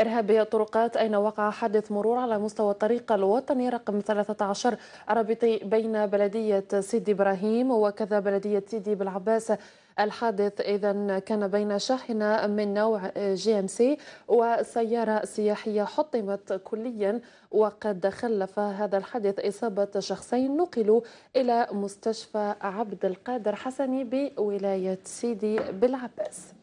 إرهابي الطرقات أين وقع حادث مرور على مستوى الطريق الوطني رقم 13 الرابط بين بلدية سيدي إبراهيم وكذا بلدية سيدي بالعباس الحادث إذا كان بين شاحنة من نوع جي ام سي وسيارة سياحية حطمت كليا وقد خلف هذا الحادث إصابة شخصين نقلوا إلى مستشفى عبد القادر حسني بولاية سيدي بالعباس